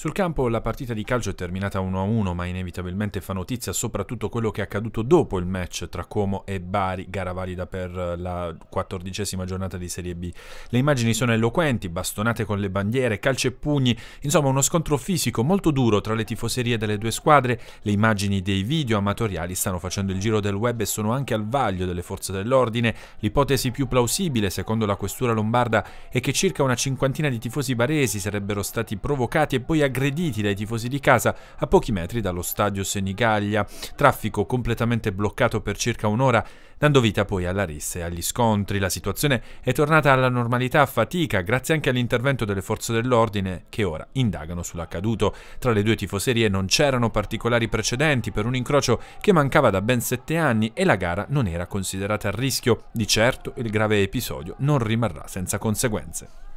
Sul campo la partita di calcio è terminata 1-1, ma inevitabilmente fa notizia soprattutto quello che è accaduto dopo il match tra Como e Bari, gara valida per la quattordicesima giornata di Serie B. Le immagini sono eloquenti, bastonate con le bandiere, calci e pugni, insomma uno scontro fisico molto duro tra le tifoserie delle due squadre. Le immagini dei video amatoriali stanno facendo il giro del web e sono anche al vaglio delle forze dell'ordine. L'ipotesi più plausibile, secondo la questura lombarda, è che circa una cinquantina di tifosi baresi sarebbero stati provocati e poi aggrediti aggrediti dai tifosi di casa a pochi metri dallo stadio Senigallia. Traffico completamente bloccato per circa un'ora, dando vita poi alla rissa e agli scontri. La situazione è tornata alla normalità a fatica grazie anche all'intervento delle forze dell'ordine che ora indagano sull'accaduto. Tra le due tifoserie non c'erano particolari precedenti per un incrocio che mancava da ben sette anni e la gara non era considerata a rischio. Di certo il grave episodio non rimarrà senza conseguenze.